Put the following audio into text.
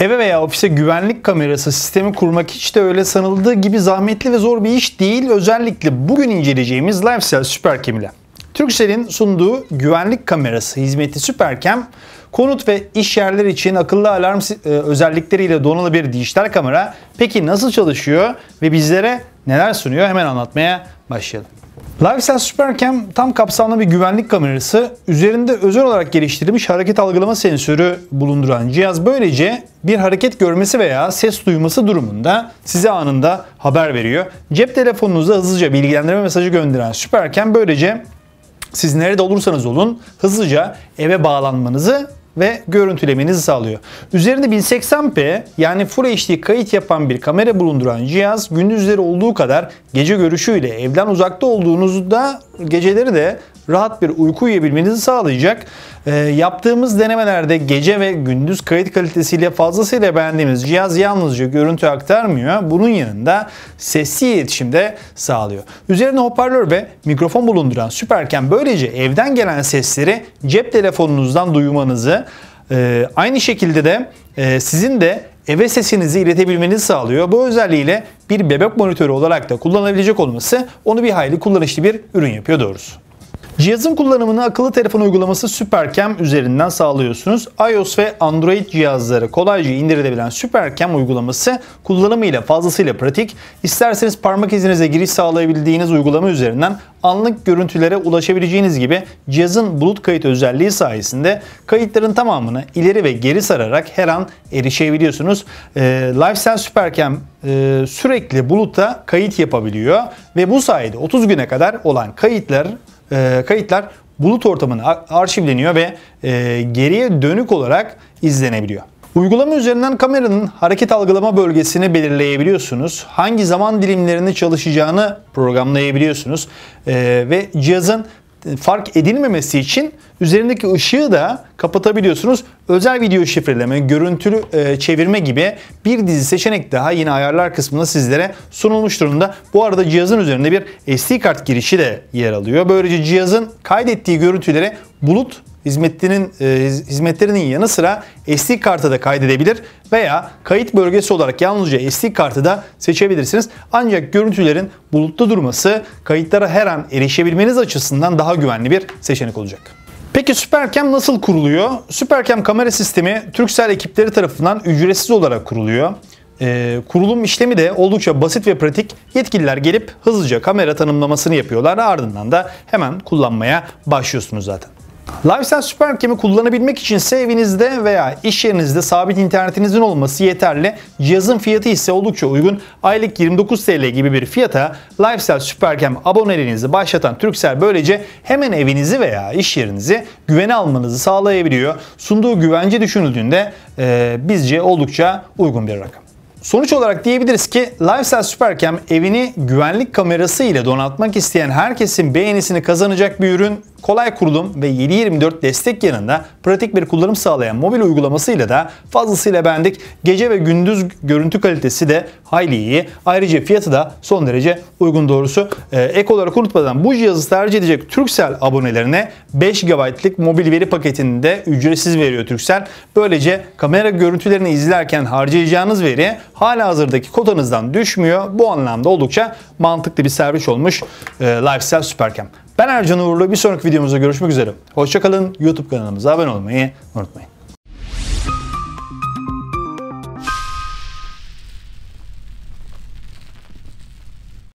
Eve veya ofise güvenlik kamerası sistemi kurmak hiç de öyle sanıldığı gibi zahmetli ve zor bir iş değil. Özellikle bugün inceleyeceğimiz Lifestyle Süpercam ile. Turkcell'in sunduğu güvenlik kamerası hizmeti Süpercam, konut ve iş yerleri için akıllı alarm e, özellikleriyle donalı bir dijital kamera. Peki nasıl çalışıyor ve bizlere neler sunuyor hemen anlatmaya başlayalım. LiveSense Supercam tam kapsamlı bir güvenlik kamerası, üzerinde özel olarak geliştirilmiş hareket algılama sensörü bulunduran cihaz böylece bir hareket görmesi veya ses duyması durumunda size anında haber veriyor. Cep telefonunuza hızlıca bilgilendirme mesajı gönderen Supercam böylece siz nerede olursanız olun hızlıca eve bağlanmanızı ve görüntülemenizi sağlıyor. Üzerinde 1080p yani Full HD kayıt yapan bir kamera bulunduran cihaz gündüzleri olduğu kadar gece görüşüyle evden uzakta olduğunuzda geceleri de rahat bir uyku uyuyabilmenizi sağlayacak. E, yaptığımız denemelerde gece ve gündüz kayıt kalitesiyle fazlasıyla beğendiğimiz cihaz yalnızca görüntü aktarmıyor. Bunun yanında sesli iletişimde sağlıyor. Üzerine hoparlör ve mikrofon bulunduran Süperken böylece evden gelen sesleri cep telefonunuzdan duymanızı ee, aynı şekilde de e, sizin de eve sesinizi iletebilmenizi sağlıyor. Bu özelliğiyle bir bebek monitörü olarak da kullanabilecek olması onu bir hayli kullanışlı bir ürün yapıyor doğrusu. Cihazın kullanımını akıllı telefon uygulaması Supercam üzerinden sağlıyorsunuz. iOS ve Android cihazlara kolayca indirilebilen Supercam uygulaması kullanımıyla fazlasıyla pratik. İsterseniz parmak izinize giriş sağlayabildiğiniz uygulama üzerinden anlık görüntülere ulaşabileceğiniz gibi cihazın bulut kayıt özelliği sayesinde kayıtların tamamını ileri ve geri sararak her an erişebiliyorsunuz. E, LiveSense Supercam e, sürekli bulutta kayıt yapabiliyor ve bu sayede 30 güne kadar olan kayıtlar e, kayıtlar bulut ortamına arşivleniyor ve e, geriye dönük olarak izlenebiliyor. Uygulama üzerinden kameranın hareket algılama bölgesini belirleyebiliyorsunuz. Hangi zaman dilimlerinde çalışacağını programlayabiliyorsunuz. Ee, ve cihazın e, fark edilmemesi için üzerindeki ışığı da kapatabiliyorsunuz. Özel video şifreleme, görüntülü e, çevirme gibi bir dizi seçenek daha yine ayarlar kısmında sizlere sunulmuş durumda. Bu arada cihazın üzerinde bir SD kart girişi de yer alıyor. Böylece cihazın kaydettiği görüntüleri bulut hizmetlerinin, e, hizmetlerinin yanı sıra SD kartı da kaydedebilir veya kayıt bölgesi olarak yalnızca SD kartı da seçebilirsiniz. Ancak görüntülerin bulutta durması kayıtlara her an erişebilmeniz açısından daha güvenli bir seçenek olacak. Peki SuperCam nasıl kuruluyor? SuperCam kamera sistemi Turkcell ekipleri tarafından ücretsiz olarak kuruluyor. E, kurulum işlemi de oldukça basit ve pratik. Yetkililer gelip hızlıca kamera tanımlamasını yapıyorlar. Ardından da hemen kullanmaya başlıyorsunuz zaten. LiveSense Supercam'i kullanabilmek için ise evinizde veya iş yerinizde sabit internetinizin olması yeterli. Cihazın fiyatı ise oldukça uygun. Aylık 29 TL gibi bir fiyata LiveSense Supercam aboneliğinizi başlatan Turkcell böylece hemen evinizi veya iş yerinizi güvene almanızı sağlayabiliyor. Sunduğu güvence düşünüldüğünde e, bizce oldukça uygun bir rakam. Sonuç olarak diyebiliriz ki Lifestyle Supercam evini güvenlik kamerası ile donatmak isteyen herkesin beğenisini kazanacak bir ürün Kolay kurulum ve 7.24 destek yanında pratik bir kullanım sağlayan mobil uygulamasıyla da fazlasıyla bendik. Gece ve gündüz görüntü kalitesi de hayli iyi. Ayrıca fiyatı da son derece uygun doğrusu. Ee, ek olarak unutmadan bu cihazı tercih edecek Turkcell abonelerine 5 GB'lık mobil veri paketini de ücretsiz veriyor Turkcell. Böylece kamera görüntülerini izlerken harcayacağınız veri hala hazırdaki kotanızdan düşmüyor. Bu anlamda oldukça mantıklı bir servis olmuş e, Lifestyle Supercam. Ben Ercan Uğurlu. Bir sonraki videomuzda görüşmek üzere. Hoşçakalın. YouTube kanalımıza abone olmayı unutmayın.